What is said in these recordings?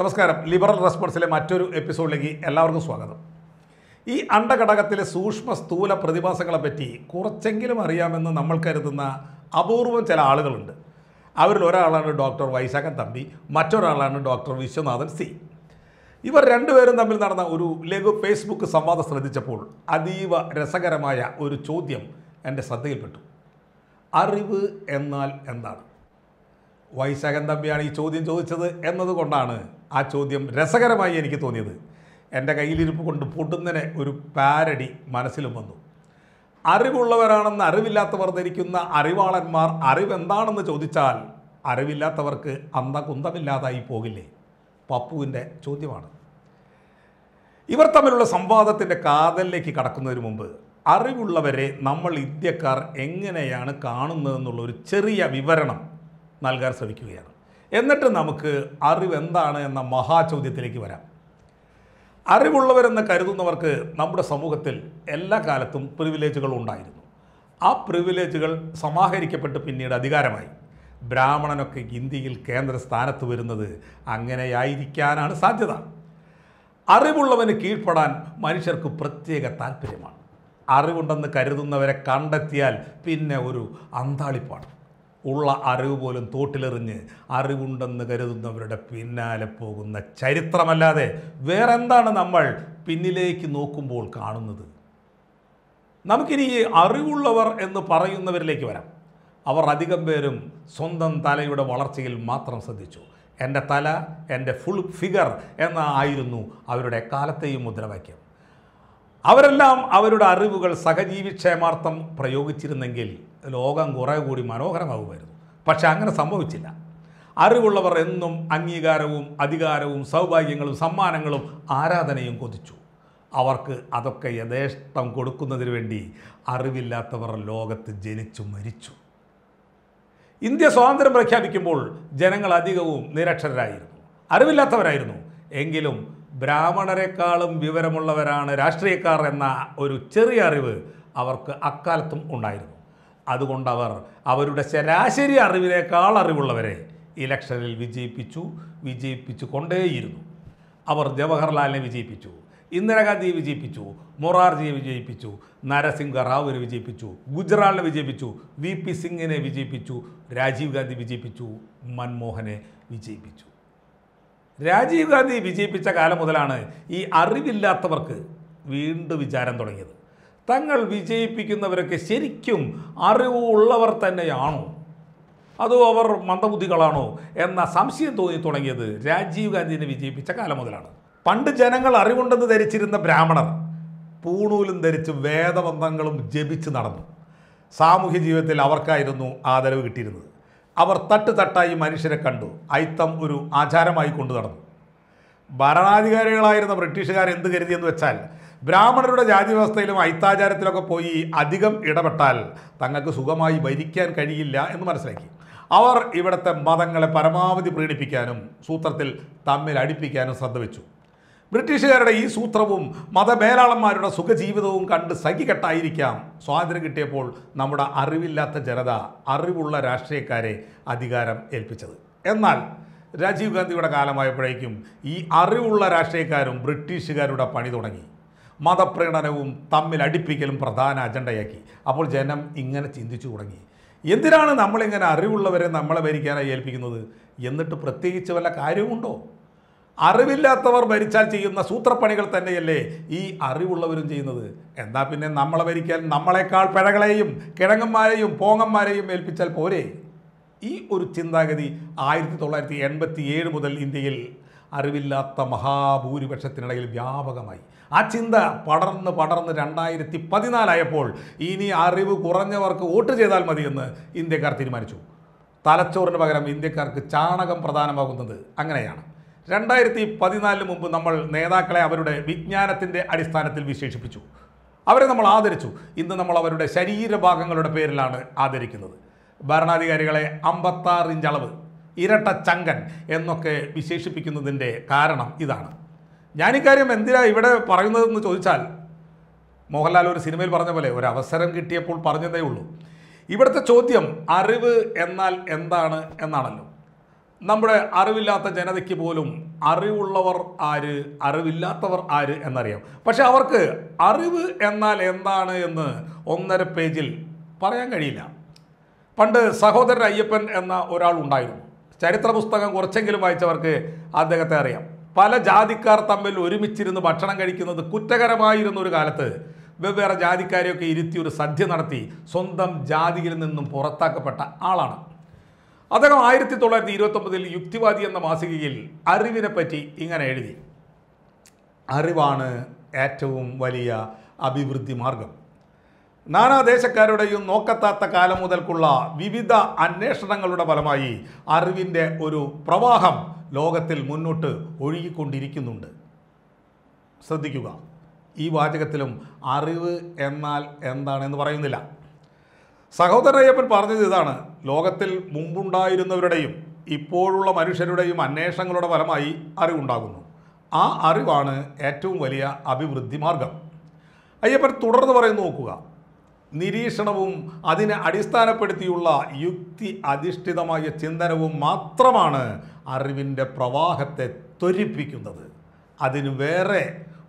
നമസ്കാരം ലിബറൽ റെസ്പോൺസിലെ മറ്റൊരു എപ്പിസോഡിലേക്ക് എല്ലാവർക്കും സ്വാഗതം ഈ അണ്ടഘടകത്തിലെ സൂക്ഷ്മ സ്ഥൂല പറ്റി കുറച്ചെങ്കിലും അറിയാമെന്ന് നമ്മൾ കരുതുന്ന അപൂർവം ചില ആളുകളുണ്ട് അവരിൽ ഒരാളാണ് ഡോക്ടർ വൈശാഖൻ തമ്പി മറ്റൊരാളാണ് ഡോക്ടർ വിശ്വനാഥൻ സി ഇവർ രണ്ടുപേരും തമ്മിൽ നടന്ന ഒരു ലഘു ഫേസ്ബുക്ക് സംവാദം ശ്രദ്ധിച്ചപ്പോൾ അതീവ രസകരമായ ഒരു ചോദ്യം എൻ്റെ ശ്രദ്ധയിൽപ്പെട്ടു അറിവ് എന്നാൽ എന്താണ് വൈശാഖൻ തമ്പിയാണ് ഈ ചോദ്യം ചോദിച്ചത് എന്നതുകൊണ്ടാണ് ആ ചോദ്യം രസകരമായി എനിക്ക് തോന്നിയത് എൻ്റെ കയ്യിലിരുപ്പ് കൊണ്ട് പൊട്ടുന്നതിനെ ഒരു പാരടി മനസ്സിലും വന്നു അറിവുള്ളവരാണെന്ന് അറിവില്ലാത്തവർ ധരിക്കുന്ന അറിവാളന്മാർ അറിവെന്താണെന്ന് ചോദിച്ചാൽ അറിവില്ലാത്തവർക്ക് അന്ത കുന്തമില്ലാതായി പോകില്ലേ പപ്പുവിൻ്റെ ചോദ്യമാണ് ഇവർ തമ്മിലുള്ള സംവാദത്തിൻ്റെ കാതലിലേക്ക് കടക്കുന്നതിന് മുമ്പ് അറിവുള്ളവരെ നമ്മൾ ഇന്ത്യക്കാർ എങ്ങനെയാണ് കാണുന്നതെന്നുള്ളൊരു ഒരു ചെറിയ വിവരണം നൽകാൻ ശ്രമിക്കുകയാണ് എന്നിട്ട് നമുക്ക് അറിവ് എന്താണ് എന്ന മഹാചോദ്യത്തിലേക്ക് വരാം അറിവുള്ളവരെന്ന് കരുതുന്നവർക്ക് നമ്മുടെ സമൂഹത്തിൽ എല്ലാ കാലത്തും പ്രിവിലേജുകൾ ഉണ്ടായിരുന്നു ആ പ്രിവിലേജുകൾ സമാഹരിക്കപ്പെട്ട് പിന്നീട് അധികാരമായി ബ്രാഹ്മണനൊക്കെ ഇന്ത്യയിൽ കേന്ദ്ര സ്ഥാനത്ത് വരുന്നത് അങ്ങനെയായിരിക്കാനാണ് സാധ്യത അറിവുള്ളവന് കീഴ്പ്പെടാൻ മനുഷ്യർക്ക് പ്രത്യേക താല്പര്യമാണ് അറിവുണ്ടെന്ന് കരുതുന്നവരെ കണ്ടെത്തിയാൽ പിന്നെ ഒരു അന്താളിപ്പാണ് ഉള്ള അറിവ് പോലും തോട്ടിലെറിഞ്ഞ് അറിവുണ്ടെന്ന് കരുതുന്നവരുടെ പിന്നാലെ പോകുന്ന ചരിത്രമല്ലാതെ വേറെന്താണ് നമ്മൾ പിന്നിലേക്ക് നോക്കുമ്പോൾ കാണുന്നത് നമുക്കിനി ഈ അറിവുള്ളവർ എന്ന് പറയുന്നവരിലേക്ക് വരാം അവർ അധികം പേരും സ്വന്തം തലയുടെ വളർച്ചയിൽ മാത്രം ശ്രദ്ധിച്ചു എൻ്റെ തല എൻ്റെ ഫുൾ ഫിഗർ എന്നായിരുന്നു അവരുടെ കാലത്തെയും മുദ്രാവാക്യം അവരെല്ലാം അവരുടെ അറിവുകൾ സഹജീവിക്ഷേമാർത്ഥം പ്രയോഗിച്ചിരുന്നെങ്കിൽ ലോകം കുറേ കൂടി മനോഹരമാകുമായിരുന്നു പക്ഷെ അങ്ങനെ സംഭവിച്ചില്ല അറിവുള്ളവർ എന്നും അംഗീകാരവും അധികാരവും സൗഭാഗ്യങ്ങളും സമ്മാനങ്ങളും ആരാധനയും കൊതിച്ചു അവർക്ക് അതൊക്കെ യഥേഷ്ടം കൊടുക്കുന്നതിന് വേണ്ടി അറിവില്ലാത്തവർ ലോകത്ത് ജനിച്ചു മരിച്ചു ഇന്ത്യ സ്വാതന്ത്ര്യം പ്രഖ്യാപിക്കുമ്പോൾ ജനങ്ങൾ അധികവും നിരക്ഷരരായിരുന്നു അറിവില്ലാത്തവരായിരുന്നു എങ്കിലും ബ്രാഹ്മണരെക്കാളും വിവരമുള്ളവരാണ് രാഷ്ട്രീയക്കാർ എന്ന ഒരു ചെറിയ അറിവ് അവർക്ക് അക്കാലത്തും ഉണ്ടായിരുന്നു അതുകൊണ്ടവർ അവരുടെ ശരാശരി അറിവിനേക്കാൾ അറിവുള്ളവരെ ഇലക്ഷനിൽ വിജയിപ്പിച്ചു വിജയിപ്പിച്ചു കൊണ്ടേയിരുന്നു അവർ ജവഹർലാലിനെ വിജയിപ്പിച്ചു ഇന്ദിരാഗാന്ധിയെ വിജയിപ്പിച്ചു മൊറാർജിയെ വിജയിപ്പിച്ചു നരസിംഹ റാവുവിനെ വിജയിപ്പിച്ചു ഗുജറാളിനെ വിജയിപ്പിച്ചു വി പി സിംഗിനെ വിജയിപ്പിച്ചു രാജീവ് ഗാന്ധി വിജയിപ്പിച്ചു മൻമോഹനെ വിജയിപ്പിച്ചു രാജീവ് ഗാന്ധി വിജയിപ്പിച്ച കാലം മുതലാണ് ഈ അറിവില്ലാത്തവർക്ക് വീണ്ടും വിചാരം തുടങ്ങിയത് തങ്ങൾ വിജയിപ്പിക്കുന്നവരൊക്കെ ശരിക്കും അറിവുള്ളവർ തന്നെയാണോ അതോ അവർ മന്ദബുദ്ധികളാണോ എന്ന സംശയം തോന്നി തുടങ്ങിയത് രാജീവ് ഗാന്ധിനെ വിജയിപ്പിച്ച കാലം മുതലാണ് പണ്ട് ജനങ്ങൾ അറിവുണ്ടെന്ന് ധരിച്ചിരുന്ന ബ്രാഹ്മണർ പൂണൂലും ധരിച്ച് വേദബന്ധങ്ങളും ജപിച്ച് നടന്നു സാമൂഹ്യ ജീവിതത്തിൽ അവർക്കായിരുന്നു ആദരവ് കിട്ടിയിരുന്നത് അവർ തട്ട് തട്ടായി മനുഷ്യരെ കണ്ടു അയിത്തം ഒരു ആചാരമായി കൊണ്ടു നടന്നു ഭരണാധികാരികളായിരുന്ന ബ്രിട്ടീഷുകാർ എന്ത് കരുതിയെന്ന് വെച്ചാൽ ബ്രാഹ്മണരുടെ ജാതി വ്യവസ്ഥയിലും അയിത്താചാരത്തിലൊക്കെ പോയി അധികം ഇടപെട്ടാൽ തങ്ങൾക്ക് സുഖമായി ഭരിക്കാൻ കഴിയില്ല എന്ന് മനസ്സിലാക്കി അവർ ഇവിടുത്തെ മതങ്ങളെ പരമാവധി പ്രീണിപ്പിക്കാനും സൂത്രത്തിൽ തമ്മിൽ അടിപ്പിക്കാനും ശ്രദ്ധ വെച്ചു ബ്രിട്ടീഷുകാരുടെ ഈ സൂത്രവും മതമേലാളന്മാരുടെ സുഖജീവിതവും കണ്ട് സഖികെട്ടായിരിക്കാം സ്വാതന്ത്ര്യം കിട്ടിയപ്പോൾ നമ്മുടെ അറിവില്ലാത്ത ജനത അറിവുള്ള രാഷ്ട്രീയക്കാരെ അധികാരം ഏൽപ്പിച്ചത് എന്നാൽ രാജീവ് ഗാന്ധിയുടെ കാലമായപ്പോഴേക്കും ഈ അറിവുള്ള രാഷ്ട്രീയക്കാരും ബ്രിട്ടീഷുകാരുടെ പണി തുടങ്ങി മതപ്രീണനവും തമ്മിൽ അടുപ്പിക്കലും പ്രധാന അജണ്ടയാക്കി അപ്പോൾ ജനം ഇങ്ങനെ ചിന്തിച്ചു തുടങ്ങി എന്തിനാണ് നമ്മളിങ്ങനെ അറിവുള്ളവരെ നമ്മളെ ഭരിക്കാനായി ഏൽപ്പിക്കുന്നത് എന്നിട്ട് പ്രത്യേകിച്ച് വല്ല കാര്യമുണ്ടോ അറിവില്ലാത്തവർ ഭരിച്ചാൽ ചെയ്യുന്ന സൂത്രപ്പണികൾ തന്നെയല്ലേ ഈ അറിവുള്ളവരും ചെയ്യുന്നത് എന്നാൽ പിന്നെ നമ്മളെ ഭരിക്കാൻ നമ്മളെക്കാൾ പിഴകളെയും കിഴങ്ങന്മാരെയും പോങ്ങന്മാരെയും ഏൽപ്പിച്ചാൽ പോരെ ഈ ഒരു ചിന്താഗതി ആയിരത്തി തൊള്ളായിരത്തി എൺപത്തി ഏഴ് മുതൽ ഇന്ത്യയിൽ അറിവില്ലാത്ത മഹാഭൂരിപക്ഷത്തിനിടയിൽ വ്യാപകമായി ആ ചിന്ത പടർന്ന് പടർന്ന് രണ്ടായിരത്തി പതിനാലായപ്പോൾ ഇനി അറിവ് കുറഞ്ഞവർക്ക് വോട്ട് ചെയ്താൽ മതിയെന്ന് ഇന്ത്യക്കാർ തീരുമാനിച്ചു തലച്ചോറിന് പകരം ഇന്ത്യക്കാർക്ക് ചാണകം പ്രധാനമാകുന്നത് അങ്ങനെയാണ് രണ്ടായിരത്തി പതിനാലിന് മുമ്പ് നമ്മൾ നേതാക്കളെ അവരുടെ വിജ്ഞാനത്തിൻ്റെ അടിസ്ഥാനത്തിൽ വിശേഷിപ്പിച്ചു അവരെ നമ്മൾ ആദരിച്ചു ഇന്ന് നമ്മൾ അവരുടെ ശരീരഭാഗങ്ങളുടെ പേരിലാണ് ആദരിക്കുന്നത് ഭരണാധികാരികളെ അമ്പത്താറ് ഇഞ്ച് അളവ് ഇരട്ട ചങ്കൻ എന്നൊക്കെ വിശേഷിപ്പിക്കുന്നതിൻ്റെ കാരണം ഇതാണ് ഞാനിക്കാര്യം എന്തിനാ ഇവിടെ പറയുന്നതെന്ന് ചോദിച്ചാൽ മോഹൻലാൽ ഒരു സിനിമയിൽ പറഞ്ഞ പോലെ ഒരു അവസരം കിട്ടിയപ്പോൾ പറഞ്ഞതേ ഉള്ളൂ ഇവിടുത്തെ ചോദ്യം അറിവ് എന്നാൽ എന്താണ് എന്നാണല്ലോ നമ്മുടെ അറിവില്ലാത്ത ജനതയ്ക്ക് പോലും അറിവുള്ളവർ ആര് അറിവില്ലാത്തവർ ആര് എന്നറിയാം പക്ഷെ അവർക്ക് അറിവ് എന്നാൽ എന്താണ് എന്ന് ഒന്നര പേജിൽ പറയാൻ കഴിയില്ല പണ്ട് സഹോദരൻ അയ്യപ്പൻ എന്ന ഒരാൾ ഉണ്ടായിരുന്നു ചരിത്ര പുസ്തകം കുറച്ചെങ്കിലും വായിച്ചവർക്ക് അദ്ദേഹത്തെ അറിയാം പല ജാതിക്കാർ തമ്മിൽ ഒരുമിച്ചിരുന്ന് ഭക്ഷണം കഴിക്കുന്നത് കുറ്റകരമായിരുന്ന ഒരു കാലത്ത് വെവ്വേറെ ജാതിക്കാരെയൊക്കെ ഇരുത്തി ഒരു സദ്യ നടത്തി സ്വന്തം ജാതിയിൽ നിന്നും പുറത്താക്കപ്പെട്ട ആളാണ് അദ്ദേഹം ആയിരത്തി തൊള്ളായിരത്തി ഒമ്പതിൽ യുക്തിവാദി എന്ന മാസികയിൽ അറിവിനെ പറ്റി ഇങ്ങനെ എഴുതി അറിവാണ് ഏറ്റവും വലിയ അഭിവൃദ്ധി മാർഗം നാനാദേശക്കാരുടെയും നോക്കത്താത്ത കാലം മുതൽക്കുള്ള വിവിധ അന്വേഷണങ്ങളുടെ ഫലമായി അറിവിൻ്റെ ഒരു പ്രവാഹം ലോകത്തിൽ മുന്നോട്ട് ഒഴുകിക്കൊണ്ടിരിക്കുന്നുണ്ട് ശ്രദ്ധിക്കുക ഈ വാചകത്തിലും അറിവ് എന്നാൽ എന്താണെന്ന് പറയുന്നില്ല സഹോദരയ്യപ്പൻ പറഞ്ഞത് ഇതാണ് ലോകത്തിൽ മുമ്പുണ്ടായിരുന്നവരുടെയും ഇപ്പോഴുള്ള മനുഷ്യരുടെയും അന്വേഷണങ്ങളുടെ ഫലമായി അറിവുണ്ടാകുന്നു ആ അറിവാണ് ഏറ്റവും വലിയ അഭിവൃദ്ധി മാർഗം അയ്യപ്പൻ തുടർന്ന് പറയുന്നു നോക്കുക നിരീക്ഷണവും അതിനെ അടിസ്ഥാനപ്പെടുത്തിയുള്ള യുക്തി അധിഷ്ഠിതമായ ചിന്തനവും മാത്രമാണ് അറിവിൻ്റെ പ്രവാഹത്തെ ത്വരിപ്പിക്കുന്നത് അതിന് വേറെ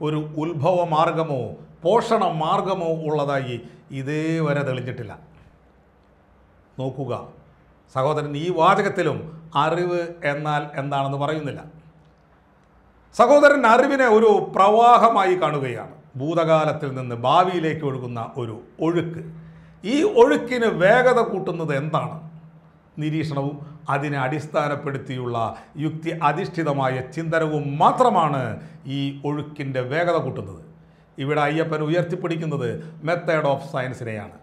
ഒരു ഉത്ഭവ മാർഗമോ പോഷണ മാർഗമോ ഉള്ളതായി ഇതേവരെ തെളിഞ്ഞിട്ടില്ല നോക്കുക സഹോദരൻ ഈ വാചകത്തിലും അറിവ് എന്നാൽ എന്താണെന്ന് പറയുന്നില്ല സഹോദരൻ അറിവിനെ ഒരു പ്രവാഹമായി കാണുകയാണ് ഭൂതകാലത്തിൽ നിന്ന് ഭാവിയിലേക്ക് ഒഴുകുന്ന ഒരു ഒഴുക്ക് ഈ ഒഴുക്കിന് വേഗത കൂട്ടുന്നത് എന്താണ് നിരീക്ഷണവും അതിനെ അടിസ്ഥാനപ്പെടുത്തിയുള്ള യുക്തി അധിഷ്ഠിതമായ ചിന്തനവും മാത്രമാണ് ഈ ഒഴുക്കിൻ്റെ വേഗത കൂട്ടുന്നത് ഇവിടെ അയ്യപ്പൻ ഉയർത്തിപ്പിടിക്കുന്നത് മെത്തേഡ് ഓഫ് സയൻസിനെയാണ്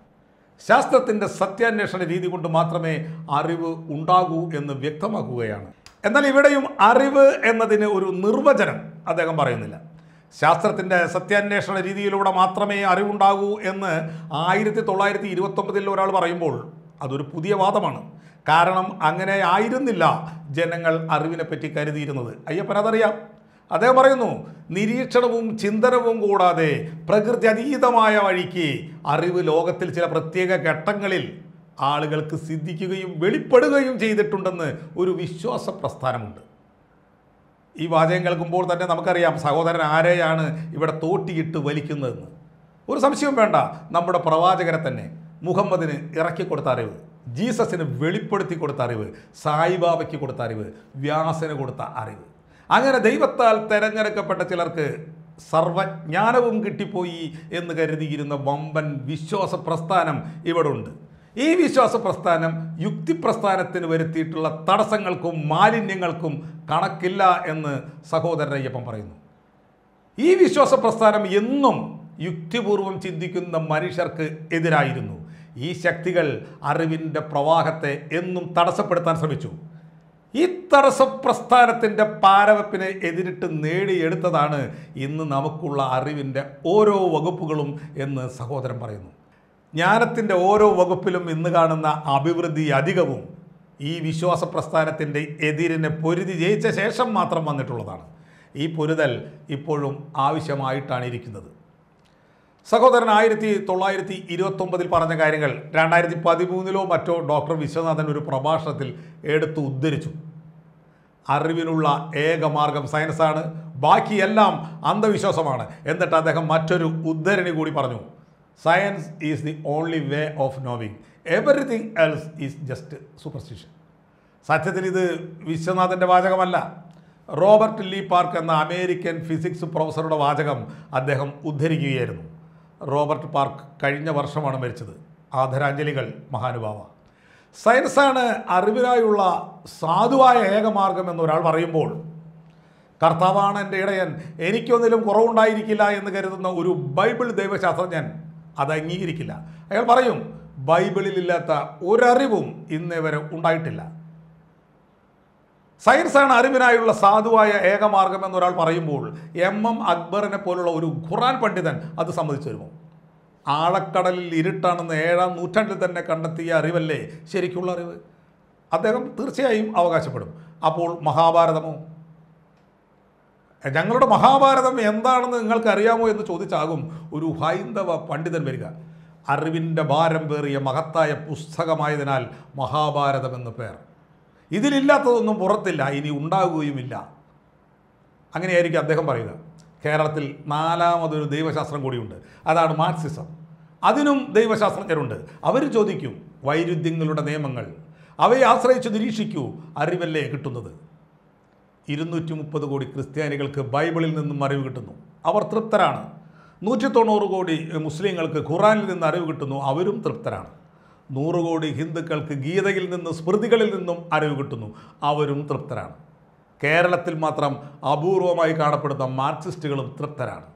ശാസ്ത്രത്തിൻ്റെ സത്യാന്വേഷണ രീതി കൊണ്ട് മാത്രമേ അറിവ് ഉണ്ടാകൂ എന്ന് വ്യക്തമാക്കുകയാണ് എന്നാൽ ഇവിടെയും അറിവ് എന്നതിന് ഒരു നിർവചനം അദ്ദേഹം പറയുന്നില്ല ശാസ്ത്രത്തിൻ്റെ സത്യാന്വേഷണ രീതിയിലൂടെ മാത്രമേ അറിവുണ്ടാകൂ എന്ന് ആയിരത്തി തൊള്ളായിരത്തി ഇരുപത്തൊമ്പതിൽ ഒരാൾ പറയുമ്പോൾ അതൊരു പുതിയ വാദമാണ് കാരണം അങ്ങനെ ആയിരുന്നില്ല ജനങ്ങൾ അറിവിനെപ്പറ്റി കരുതിയിരുന്നത് അയ്യപ്പനതറിയാം അദ്ദേഹം പറയുന്നു നിരീക്ഷണവും ചിന്തനവും കൂടാതെ പ്രകൃതി അതീതമായ വഴിക്ക് അറിവ് ലോകത്തിൽ ചില പ്രത്യേക ഘട്ടങ്ങളിൽ ആളുകൾക്ക് സിദ്ധിക്കുകയും വെളിപ്പെടുകയും ചെയ്തിട്ടുണ്ടെന്ന് ഒരു വിശ്വാസ പ്രസ്ഥാനമുണ്ട് ഈ വാചകം കേൾക്കുമ്പോൾ തന്നെ നമുക്കറിയാം സഹോദരൻ ആരെയാണ് ഇവിടെ തോട്ടിയിട്ട് വലിക്കുന്നതെന്ന് ഒരു സംശയവും വേണ്ട നമ്മുടെ പ്രവാചകരെ തന്നെ മുഹമ്മദിന് ഇറക്കി കൊടുത്ത അറിവ് ജീസസിന് വെളിപ്പെടുത്തി കൊടുത്ത അറിവ് സായിബാബയ്ക്ക് കൊടുത്ത അറിവ് വ്യാസന് കൊടുത്ത അറിവ് അങ്ങനെ ദൈവത്താൽ തെരഞ്ഞെടുക്കപ്പെട്ട ചിലർക്ക് സർവജ്ഞാനവും കിട്ടിപ്പോയി എന്ന് കരുതിയിരുന്ന വമ്പൻ വിശ്വാസ പ്രസ്ഥാനം ഉണ്ട് ഈ വിശ്വാസ പ്രസ്ഥാനം യുക്തിപ്രസ്ഥാനത്തിന് വരുത്തിയിട്ടുള്ള തടസ്സങ്ങൾക്കും മാലിന്യങ്ങൾക്കും കണക്കില്ല എന്ന് സഹോദരൻ അയ്യപ്പൻ പറയുന്നു ഈ വിശ്വാസ പ്രസ്ഥാനം എന്നും യുക്തിപൂർവം ചിന്തിക്കുന്ന മനുഷ്യർക്ക് എതിരായിരുന്നു ഈ ശക്തികൾ അറിവിൻ്റെ പ്രവാഹത്തെ എന്നും തടസ്സപ്പെടുത്താൻ ശ്രമിച്ചു ഈ തടസ്സപ്രസ്ഥാനത്തിൻ്റെ പാരവപ്പിനെ എതിരിട്ട് നേടിയെടുത്തതാണ് ഇന്ന് നമുക്കുള്ള അറിവിൻ്റെ ഓരോ വകുപ്പുകളും എന്ന് സഹോദരൻ പറയുന്നു ജ്ഞാനത്തിൻ്റെ ഓരോ വകുപ്പിലും ഇന്ന് കാണുന്ന അഭിവൃദ്ധി അധികവും ഈ വിശ്വാസ പ്രസ്ഥാനത്തിൻ്റെ എതിരിനെ പൊരുതി ജയിച്ച ശേഷം മാത്രം വന്നിട്ടുള്ളതാണ് ഈ പൊരുതൽ ഇപ്പോഴും ആവശ്യമായിട്ടാണ് ഇരിക്കുന്നത് സഹോദരൻ ആയിരത്തി തൊള്ളായിരത്തി ഇരുപത്തൊമ്പതിൽ പറഞ്ഞ കാര്യങ്ങൾ രണ്ടായിരത്തി പതിമൂന്നിലോ മറ്റോ ഡോക്ടർ വിശ്വനാഥൻ ഒരു പ്രഭാഷണത്തിൽ എടുത്തു ഉദ്ധരിച്ചു അറിവിനുള്ള ഏക മാർഗം സയൻസാണ് ബാക്കിയെല്ലാം അന്ധവിശ്വാസമാണ് എന്നിട്ട് അദ്ദേഹം മറ്റൊരു ഉദ്ധരണി കൂടി പറഞ്ഞു science is the only way of knowing everything else is just superstition സത്യത്തിൽ ഇത് വിശ്വനാഥൻ്റെ വാചകമല്ല റോബർട്ട് ലീ പാർക്ക് എന്ന അമേരിക്കൻ ഫിസിക്സ് പ്രൊഫസറുടെ വാചകം അദ്ദേഹം ഉദ്ധരിക്കുകയായിരുന്നു റോബർട്ട് പാർക്ക് കഴിഞ്ഞ വർഷമാണ് മരിച്ചത് ആദരാഞ്ജലികൾ മഹാനുഭാവ സയൻസാണ് അറിവിനായുള്ള സാധുവായ ഏകമാർഗം എന്നൊരാൾ പറയുമ്പോൾ കർത്താവാണ് എൻ്റെ ഇടയൻ എനിക്കൊന്നിലും കുറവുണ്ടായിരിക്കില്ല എന്ന് കരുതുന്ന ഒരു ബൈബിൾ ദൈവശാസ്ത്രജ്ഞൻ അത് അംഗീകരിക്കില്ല അയാൾ പറയും ബൈബിളിലില്ലാത്ത ഒരറിവും ഇന്നേ വരെ ഉണ്ടായിട്ടില്ല സയൻസാണ് അറിവിനായുള്ള സാധുവായ ഏകമാർഗം എന്നൊരാൾ പറയുമ്പോൾ എം എം അക്ബറിനെ പോലുള്ള ഒരു ഖുറാൻ പണ്ഡിതൻ അത് സമ്മതിച്ചു വരുമോ ആഴക്കടലിൽ ഇരുട്ടാണെന്ന് ഏഴാം നൂറ്റാണ്ടിൽ തന്നെ കണ്ടെത്തിയ അറിവല്ലേ ശരിക്കുള്ള അറിവ് അദ്ദേഹം തീർച്ചയായും അവകാശപ്പെടും അപ്പോൾ മഹാഭാരതമോ ഞങ്ങളുടെ മഹാഭാരതം എന്താണെന്ന് നിങ്ങൾക്ക് അറിയാമോ എന്ന് ചോദിച്ചാകും ഒരു ഹൈന്ദവ പണ്ഡിതൻ വരിക അറിവിൻ്റെ ഭാരം പേറിയ മഹത്തായ പുസ്തകമായതിനാൽ മഹാഭാരതമെന്ന് പേർ ഇതിലില്ലാത്തതൊന്നും പുറത്തില്ല ഇനി ഉണ്ടാകുകയുമില്ല അങ്ങനെയായിരിക്കും അദ്ദേഹം പറയുക കേരളത്തിൽ നാലാമതൊരു ദൈവശാസ്ത്രം കൂടിയുണ്ട് അതാണ് മാർക്സിസം അതിനും ദൈവശാസ്ത്രജ്ഞരുണ്ട് അവർ ചോദിക്കും വൈരുദ്ധ്യങ്ങളുടെ നിയമങ്ങൾ അവയെ ആശ്രയിച്ച് നിരീക്ഷിക്കൂ അറിവല്ലേ കിട്ടുന്നത് ഇരുന്നൂറ്റി മുപ്പത് കോടി ക്രിസ്ത്യാനികൾക്ക് ബൈബിളിൽ നിന്നും അറിവ് കിട്ടുന്നു അവർ തൃപ്തരാണ് നൂറ്റി തൊണ്ണൂറ് കോടി മുസ്ലിങ്ങൾക്ക് ഖുറാനിൽ നിന്ന് അറിവ് കിട്ടുന്നു അവരും തൃപ്തരാണ് നൂറ് കോടി ഹിന്ദുക്കൾക്ക് ഗീതയിൽ നിന്നും സ്മൃതികളിൽ നിന്നും അറിവ് കിട്ടുന്നു അവരും തൃപ്തരാണ് കേരളത്തിൽ മാത്രം അപൂർവമായി കാണപ്പെടുന്ന മാർക്സിസ്റ്റുകളും തൃപ്തരാണ്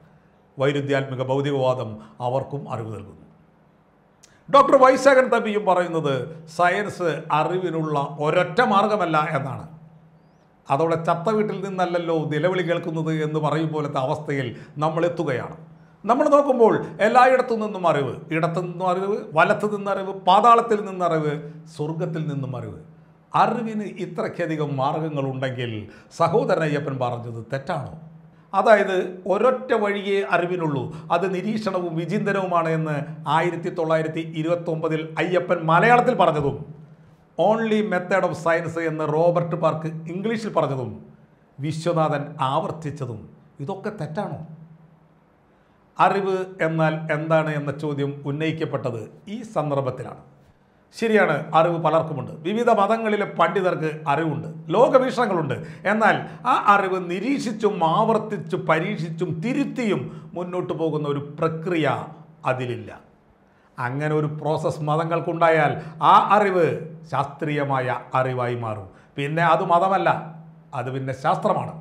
വൈരുദ്ധ്യാത്മിക ഭൗതികവാദം അവർക്കും അറിവ് നൽകുന്നു ഡോക്ടർ വൈശാഖൻ തമ്പിയും പറയുന്നത് സയൻസ് അറിവിനുള്ള ഒരൊറ്റ മാർഗമല്ല എന്നാണ് അതോടെ ചത്ത വീട്ടിൽ നിന്നല്ലല്ലോ നിലവിളി കേൾക്കുന്നത് എന്ന് പറയും പോലത്തെ അവസ്ഥയിൽ നമ്മൾ എത്തുകയാണ് നമ്മൾ നോക്കുമ്പോൾ എല്ലായിടത്തു നിന്നും അറിവ് ഇടത്തു നിന്നും അറിവ് വലത്തു നിന്നറിവ് പാതാളത്തിൽ നിന്നറിവ് സ്വർഗത്തിൽ നിന്നും അറിവ് അറിവിന് ഇത്രയ്ക്കധികം മാർഗങ്ങളുണ്ടെങ്കിൽ സഹോദരനയ്യപ്പൻ പറഞ്ഞത് തെറ്റാണോ അതായത് ഒരൊറ്റ വഴിയേ അറിവിനുള്ളൂ അത് നിരീക്ഷണവും വിചിന്തനവുമാണ് എന്ന് ആയിരത്തി തൊള്ളായിരത്തി ഇരുപത്തൊമ്പതിൽ അയ്യപ്പൻ മലയാളത്തിൽ പറഞ്ഞതും ഓൺലി മെത്തേഡ് ഓഫ് സയൻസ് എന്ന് റോബർട്ട് പാർക്ക് ഇംഗ്ലീഷിൽ പറഞ്ഞതും വിശ്വനാഥൻ ആവർത്തിച്ചതും ഇതൊക്കെ തെറ്റാണോ അറിവ് എന്നാൽ എന്താണ് എന്ന ചോദ്യം ഉന്നയിക്കപ്പെട്ടത് ഈ സന്ദർഭത്തിലാണ് ശരിയാണ് അറിവ് പലർക്കുമുണ്ട് വിവിധ മതങ്ങളിലെ പണ്ഡിതർക്ക് അറിവുണ്ട് ലോകവീക്ഷണങ്ങളുണ്ട് എന്നാൽ ആ അറിവ് നിരീക്ഷിച്ചും ആവർത്തിച്ചു പരീക്ഷിച്ചും തിരുത്തിയും മുന്നോട്ട് പോകുന്ന ഒരു പ്രക്രിയ അതിലില്ല അങ്ങനെ ഒരു പ്രോസസ്സ് മതങ്ങൾക്കുണ്ടായാൽ ആ അറിവ് ശാസ്ത്രീയമായ അറിവായി മാറും പിന്നെ അത് മതമല്ല അത് പിന്നെ ശാസ്ത്രമാണ്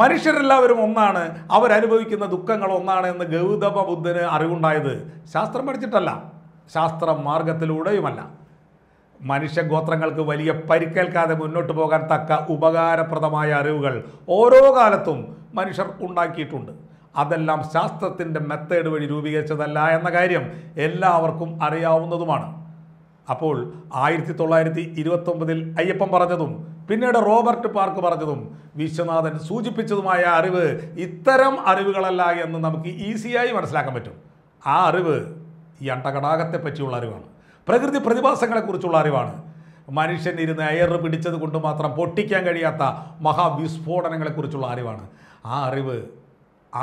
മനുഷ്യരെല്ലാവരും ഒന്നാണ് അവരനുഭവിക്കുന്ന ദുഃഖങ്ങൾ ഒന്നാണ് എന്ന് ഗൗതമ ബുദ്ധന് അറിവുണ്ടായത് ശാസ്ത്രം പഠിച്ചിട്ടല്ല ശാസ്ത്ര മാർഗത്തിലൂടെയുമല്ല മനുഷ്യഗോത്രങ്ങൾക്ക് വലിയ പരിക്കേൽക്കാതെ മുന്നോട്ട് പോകാൻ തക്ക ഉപകാരപ്രദമായ അറിവുകൾ ഓരോ കാലത്തും മനുഷ്യർ ഉണ്ടാക്കിയിട്ടുണ്ട് അതെല്ലാം ശാസ്ത്രത്തിൻ്റെ മെത്തേഡ് വഴി രൂപീകരിച്ചതല്ല എന്ന കാര്യം എല്ലാവർക്കും അറിയാവുന്നതുമാണ് അപ്പോൾ ആയിരത്തി തൊള്ളായിരത്തി ഇരുപത്തൊമ്പതിൽ അയ്യപ്പൻ പറഞ്ഞതും പിന്നീട് റോബർട്ട് പാർക്ക് പറഞ്ഞതും വിശ്വനാഥൻ സൂചിപ്പിച്ചതുമായ അറിവ് ഇത്തരം അറിവുകളല്ല എന്ന് നമുക്ക് ഈസിയായി മനസ്സിലാക്കാൻ പറ്റും ആ അറിവ് ഈ അണ്ടകടാകത്തെ പറ്റിയുള്ള അറിവാണ് പ്രകൃതി പ്രതിഭാസങ്ങളെക്കുറിച്ചുള്ള അറിവാണ് മനുഷ്യൻ ഇരുന്ന് അയർ പിടിച്ചത് കൊണ്ട് മാത്രം പൊട്ടിക്കാൻ കഴിയാത്ത മഹാവിസ്ഫോടനങ്ങളെക്കുറിച്ചുള്ള അറിവാണ് ആ അറിവ്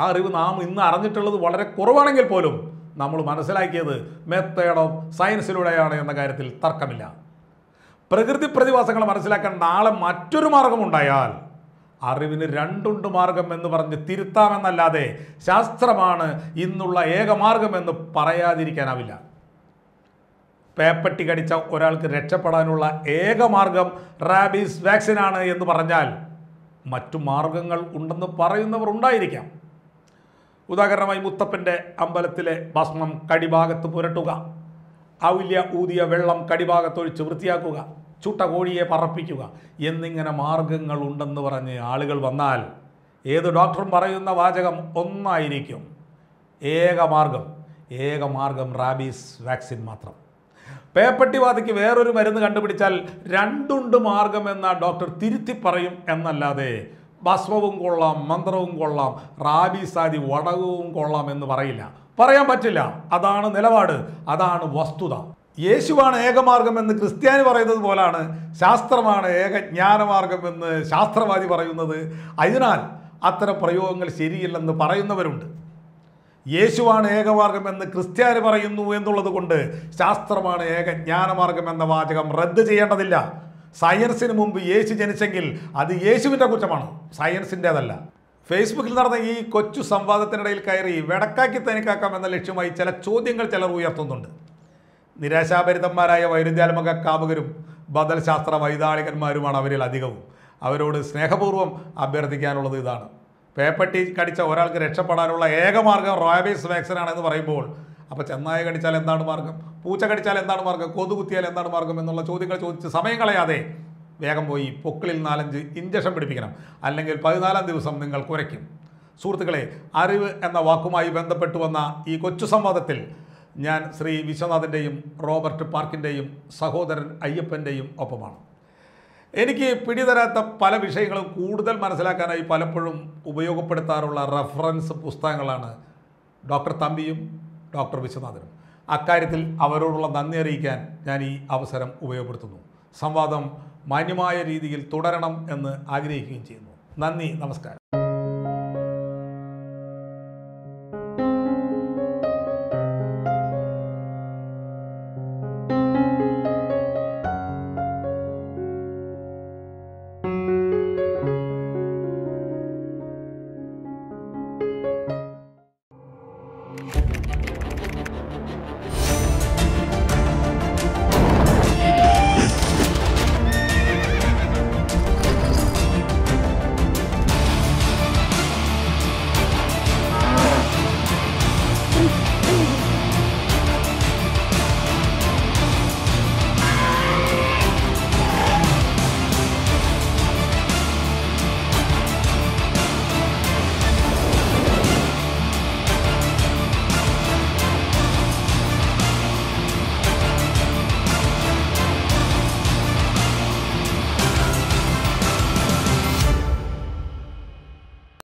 ആ അറിവ് നാം ഇന്ന് അറിഞ്ഞിട്ടുള്ളത് വളരെ കുറവാണെങ്കിൽ പോലും നമ്മൾ മനസ്സിലാക്കിയത് മെത്തേഡ് ഓഫ് സയൻസിലൂടെയാണ് എന്ന കാര്യത്തിൽ തർക്കമില്ല പ്രകൃതി പ്രതിഭാസങ്ങൾ മനസ്സിലാക്കാൻ നാളെ മറ്റൊരു മാർഗമുണ്ടായാൽ അറിവിന് രണ്ടുണ്ട് മാർഗം എന്ന് പറഞ്ഞ് തിരുത്താമെന്നല്ലാതെ ശാസ്ത്രമാണ് ഇന്നുള്ള ഏക മാർഗമെന്ന് പറയാതിരിക്കാനാവില്ല പേപ്പട്ടി കടിച്ച ഒരാൾക്ക് രക്ഷപ്പെടാനുള്ള ഏക മാർഗം റാബീസ് വാക്സിനാണ് എന്ന് പറഞ്ഞാൽ മറ്റു മാർഗങ്ങൾ ഉണ്ടെന്ന് പറയുന്നവർ ഉണ്ടായിരിക്കാം ഉദാഹരണമായി മുത്തപ്പൻ്റെ അമ്പലത്തിലെ ഭസ്മം കടിഭാഗത്ത് പുരട്ടുക അവില്യ ഊതിയ വെള്ളം കടിഭാഗത്തൊഴിച്ച് വൃത്തിയാക്കുക ചുട്ട കോഴിയെ പറപ്പിക്കുക എന്നിങ്ങനെ ഉണ്ടെന്ന് പറഞ്ഞ് ആളുകൾ വന്നാൽ ഏത് ഡോക്ടറും പറയുന്ന വാചകം ഒന്നായിരിക്കും ഏകമാർഗം ഏകമാർഗം റാബീസ് വാക്സിൻ മാത്രം പേപ്പട്ടിവാദിക്ക് വേറൊരു മരുന്ന് കണ്ടുപിടിച്ചാൽ രണ്ടുണ്ട് മാർഗം എന്ന ഡോക്ടർ തിരുത്തി പറയും എന്നല്ലാതെ ഭസ്മവും കൊള്ളാം മന്ത്രവും കൊള്ളാം റാബീസാദി വടകവും കൊള്ളാം എന്ന് പറയില്ല പറയാൻ പറ്റില്ല അതാണ് നിലപാട് അതാണ് വസ്തുത യേശുവാണ് ഏകമാർഗം എന്ന് ക്രിസ്ത്യാനി പറയുന്നത് പോലാണ് ശാസ്ത്രമാണ് ഏകജ്ഞാനമാർഗം എന്ന് ശാസ്ത്രവാദി പറയുന്നത് അതിനാൽ അത്തരം പ്രയോഗങ്ങൾ ശരിയില്ലെന്ന് പറയുന്നവരുണ്ട് യേശുവാണ് ഏകമാർഗം എന്ന് ക്രിസ്ത്യാനി പറയുന്നു എന്നുള്ളത് കൊണ്ട് ശാസ്ത്രമാണ് ഏകജ്ഞാനമാർഗം എന്ന വാചകം റദ്ദ് ചെയ്യേണ്ടതില്ല സയൻസിന് മുമ്പ് യേശു ജനിച്ചെങ്കിൽ അത് യേശുവിൻ്റെ കുറ്റമാണ് സയൻസിൻ്റെതല്ല ഫേസ്ബുക്കിൽ നടന്ന ഈ കൊച്ചു സംവാദത്തിനിടയിൽ കയറി വെടക്കാക്കി തനിക്കാക്കാം എന്ന ലക്ഷ്യമായി ചില ചോദ്യങ്ങൾ ചിലർ ഉയർത്തുന്നുണ്ട് നിരാശാഭരിതന്മാരായ വൈരുദ്ധ്യാത്മക കാമുകരും ബദൽ ശാസ്ത്ര വൈതാളികന്മാരുമാണ് അവരിൽ അധികവും അവരോട് സ്നേഹപൂർവ്വം അഭ്യർത്ഥിക്കാനുള്ളത് ഇതാണ് പേപ്പട്ടി കടിച്ച ഒരാൾക്ക് രക്ഷപ്പെടാനുള്ള ഏക മാർഗം റോയബേസ് വാക്സിനാണെന്ന് പറയുമ്പോൾ അപ്പോൾ ചെന്നായ കടിച്ചാൽ എന്താണ് മാർഗം പൂച്ച കടിച്ചാൽ എന്താണ് മാർഗം കൊതുകുത്തിയാൽ എന്താണ് മാർഗം എന്നുള്ള ചോദ്യങ്ങൾ ചോദിച്ച് സമയം കളയാതെ വേഗം പോയി പൊക്കിളിൽ നാലഞ്ച് ഇഞ്ചക്ഷൻ പിടിപ്പിക്കണം അല്ലെങ്കിൽ പതിനാലാം ദിവസം നിങ്ങൾ കുരയ്ക്കും സുഹൃത്തുക്കളെ അറിവ് എന്ന വാക്കുമായി ബന്ധപ്പെട്ടു വന്ന ഈ കൊച്ചു സംവാദത്തിൽ ഞാൻ ശ്രീ വിശ്വനാഥൻ്റെയും റോബർട്ട് പാർക്കിൻ്റെയും സഹോദരൻ അയ്യപ്പൻ്റെയും ഒപ്പമാണ് എനിക്ക് പിടിതരാത്ത പല വിഷയങ്ങളും കൂടുതൽ മനസ്സിലാക്കാനായി പലപ്പോഴും ഉപയോഗപ്പെടുത്താറുള്ള റഫറൻസ് പുസ്തകങ്ങളാണ് ഡോക്ടർ തമ്പിയും ഡോക്ടർ വിശ്വനാഥനും അക്കാര്യത്തിൽ അവരോടുള്ള നന്ദി അറിയിക്കാൻ ഞാൻ ഈ അവസരം ഉപയോഗപ്പെടുത്തുന്നു സംവാദം മാന്യമായ രീതിയിൽ തുടരണം എന്ന് ആഗ്രഹിക്കുകയും ചെയ്യുന്നു നന്ദി നമസ്കാരം